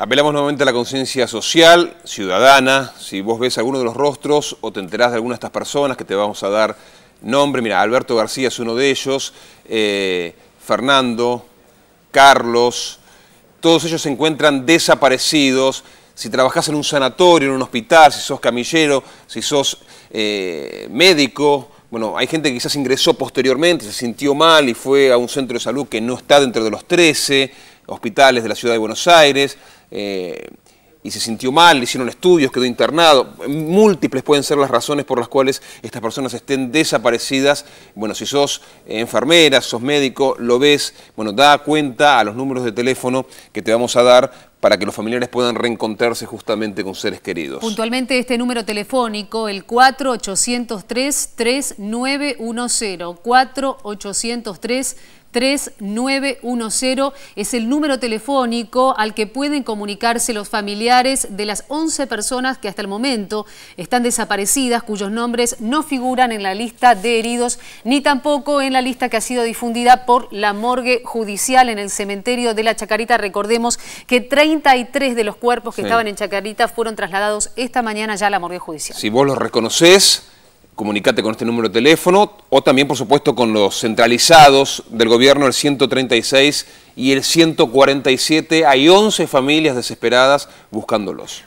Apelamos nuevamente a la conciencia social, ciudadana. Si vos ves alguno de los rostros o te enterás de alguna de estas personas que te vamos a dar nombre, mira, Alberto García es uno de ellos, eh, Fernando, Carlos, todos ellos se encuentran desaparecidos. Si trabajás en un sanatorio, en un hospital, si sos camillero, si sos eh, médico, bueno, hay gente que quizás ingresó posteriormente, se sintió mal y fue a un centro de salud que no está dentro de los 13 hospitales de la ciudad de Buenos Aires. Eh, y se sintió mal, hicieron estudios, quedó internado. Múltiples pueden ser las razones por las cuales estas personas estén desaparecidas. Bueno, si sos enfermera, sos médico, lo ves, bueno, da cuenta a los números de teléfono que te vamos a dar para que los familiares puedan reencontrarse justamente con seres queridos. Puntualmente este número telefónico, el 4803-3910, 4803 3910 es el número telefónico al que pueden comunicarse los familiares de las 11 personas que hasta el momento están desaparecidas, cuyos nombres no figuran en la lista de heridos ni tampoco en la lista que ha sido difundida por la morgue judicial en el cementerio de la Chacarita. Recordemos que 30 33 de los cuerpos que estaban en Chacarita fueron trasladados esta mañana ya a la morgue judicial. Si vos los reconoces, comunicate con este número de teléfono o también, por supuesto, con los centralizados del gobierno, el 136 y el 147. Hay 11 familias desesperadas buscándolos.